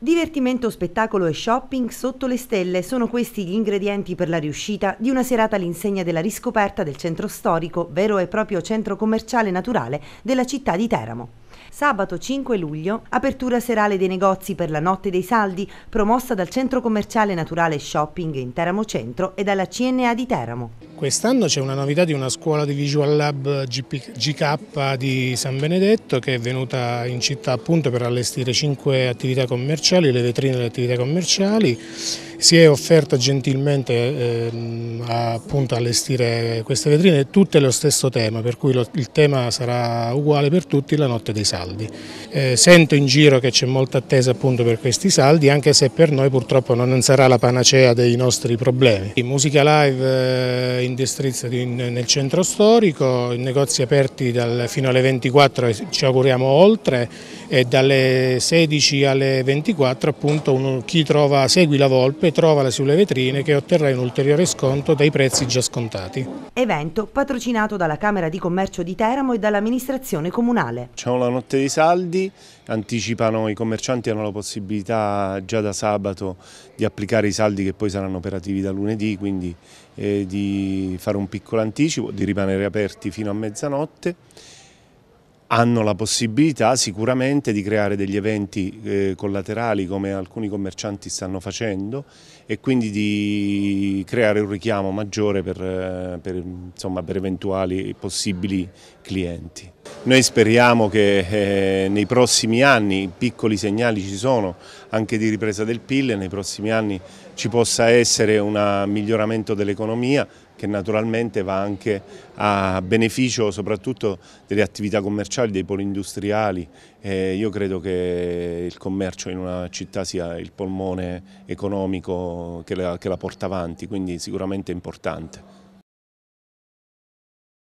Divertimento, spettacolo e shopping sotto le stelle sono questi gli ingredienti per la riuscita di una serata all'insegna della riscoperta del centro storico, vero e proprio centro commerciale naturale della città di Teramo. Sabato 5 luglio, apertura serale dei negozi per la Notte dei Saldi, promossa dal Centro Commerciale Naturale Shopping in Teramo Centro e dalla CNA di Teramo. Quest'anno c'è una novità di una scuola di Visual Lab GK di San Benedetto che è venuta in città appunto per allestire cinque attività commerciali, le vetrine delle attività commerciali si è offerta gentilmente eh, a allestire queste vetrine, tutte lo stesso tema, per cui lo, il tema sarà uguale per tutti, la notte dei saldi. Eh, sento in giro che c'è molta attesa appunto per questi saldi, anche se per noi purtroppo non sarà la panacea dei nostri problemi. Musica live eh, in distrizza nel centro storico, negozi aperti dal, fino alle 24 eh, ci auguriamo oltre e dalle 16 alle 24 appunto uno, chi trova segui la volpe e trovala sulle vetrine che otterrai un ulteriore sconto dai prezzi già scontati. Evento patrocinato dalla Camera di Commercio di Teramo e dall'amministrazione comunale. C'è una notte dei saldi, anticipano i commercianti hanno la possibilità già da sabato di applicare i saldi che poi saranno operativi da lunedì, quindi eh, di fare un piccolo anticipo, di rimanere aperti fino a mezzanotte hanno la possibilità sicuramente di creare degli eventi eh, collaterali come alcuni commercianti stanno facendo e quindi di creare un richiamo maggiore per, eh, per, insomma, per eventuali possibili clienti. Noi speriamo che eh, nei prossimi anni, piccoli segnali ci sono anche di ripresa del PIL, nei prossimi anni ci possa essere un miglioramento dell'economia, che naturalmente va anche a beneficio soprattutto delle attività commerciali, dei poli industriali. E io credo che il commercio in una città sia il polmone economico che la, che la porta avanti, quindi sicuramente è importante.